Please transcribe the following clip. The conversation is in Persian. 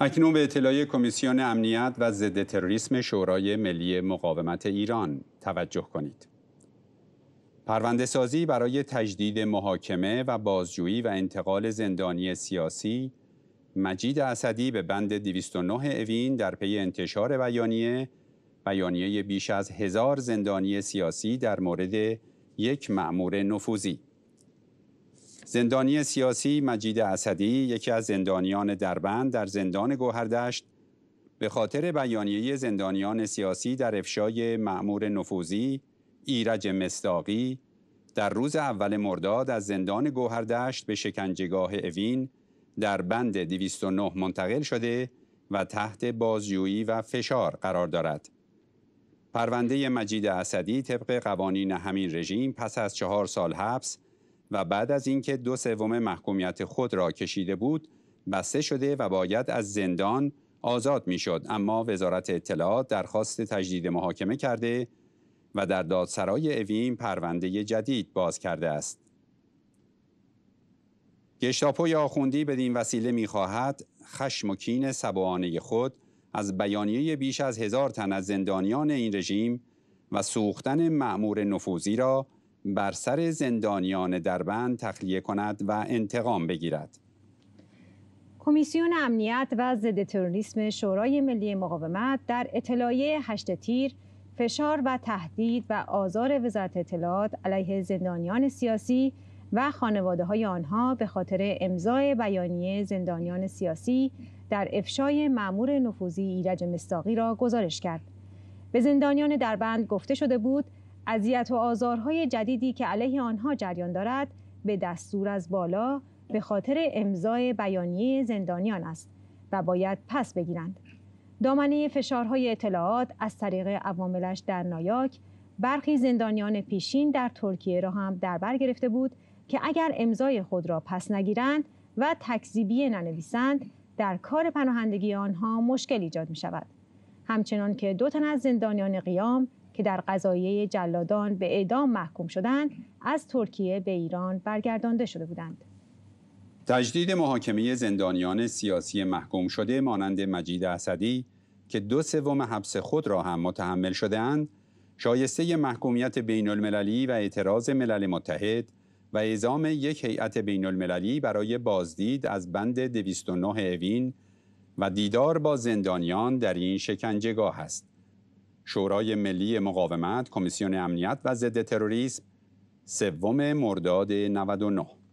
اکنون به اطلاع کمیسیون امنیت و ضد تروریسم شورای ملی مقاومت ایران توجه کنید. پرونده سازی برای تجدید محاکمه و بازجویی و انتقال زندانی سیاسی مجید اسدی به بند 209 اوین در پی انتشار بیانیه بیانیه بیش از هزار زندانی سیاسی در مورد یک مأمور نفوذی زندانی سیاسی مجید اسدی یکی از زندانیان دربند در زندان گوهردشت به خاطر بیانیه زندانیان سیاسی در افشای معمور نفوذی ایرج مستاقی در روز اول مرداد از زندان گوهردشت به شکنجهگاه اوین در بند 209 منتقل شده و تحت بازجویی و فشار قرار دارد. پرونده مجید اسدی طبق قوانین همین رژیم پس از چهار سال حبس و بعد از اینکه دو سوم محکومیت خود را کشیده بود بسته شده و باید از زندان آزاد میشد اما وزارت اطلاعات درخواست تجدید محاکمه کرده و در دادسرای اوین پرونده جدید باز کرده است گشتاپوی آخوندی بدین وسیله میخواهد خشم و کین سبعانه خود از بیانیه بیش از هزار تن از زندانیان این رژیم و سوختن معمور نفوذی را بر سر زندانیان دربند تخلیه کند و انتقام بگیرد. کمیسیون امنیت و ضد تروریسم شورای ملی مقاومت در اطلاعیه هشت تیر فشار و تهدید و آزار وزارت اطلاعات علیه زندانیان سیاسی و خانواده های آنها به خاطر امضای بیانیه زندانیان سیاسی در افشای معمور نفوذی ایرج مستاقی را گزارش کرد. به زندانیان دربند گفته شده بود اذیت و آزارهای جدیدی که علیه آنها جریان دارد به دستور از بالا به خاطر امضای بیانیه زندانیان است و باید پس بگیرند. دامنه فشارهای اطلاعات از طریق عواملش در نایاک برخی زندانیان پیشین در ترکیه را هم در بر گرفته بود که اگر امضای خود را پس نگیرند و تکذیبی ننویسند در کار پناهندگی آنها مشکل ایجاد می شود. همچنان که دو تن از زندانیان قیام که در قضایه جلادان به اعدام محکوم شدند از ترکیه به ایران برگردانده شده بودند. تجدید محاکمه زندانیان سیاسی محکوم شده مانند مجید اسدی که دو سوم حبس خود را هم متحمل شدهاند شایسته محکومیت بین المللی و اعتراض ملل متحد و اعزام یک هیئت بین المللی برای بازدید از بند 209 اوین و دیدار با زندانیان در این شکنجهگاه است. شورای ملی مقاومت، کمیسیون امنیت و ضد تروریسم سوم مرداد 99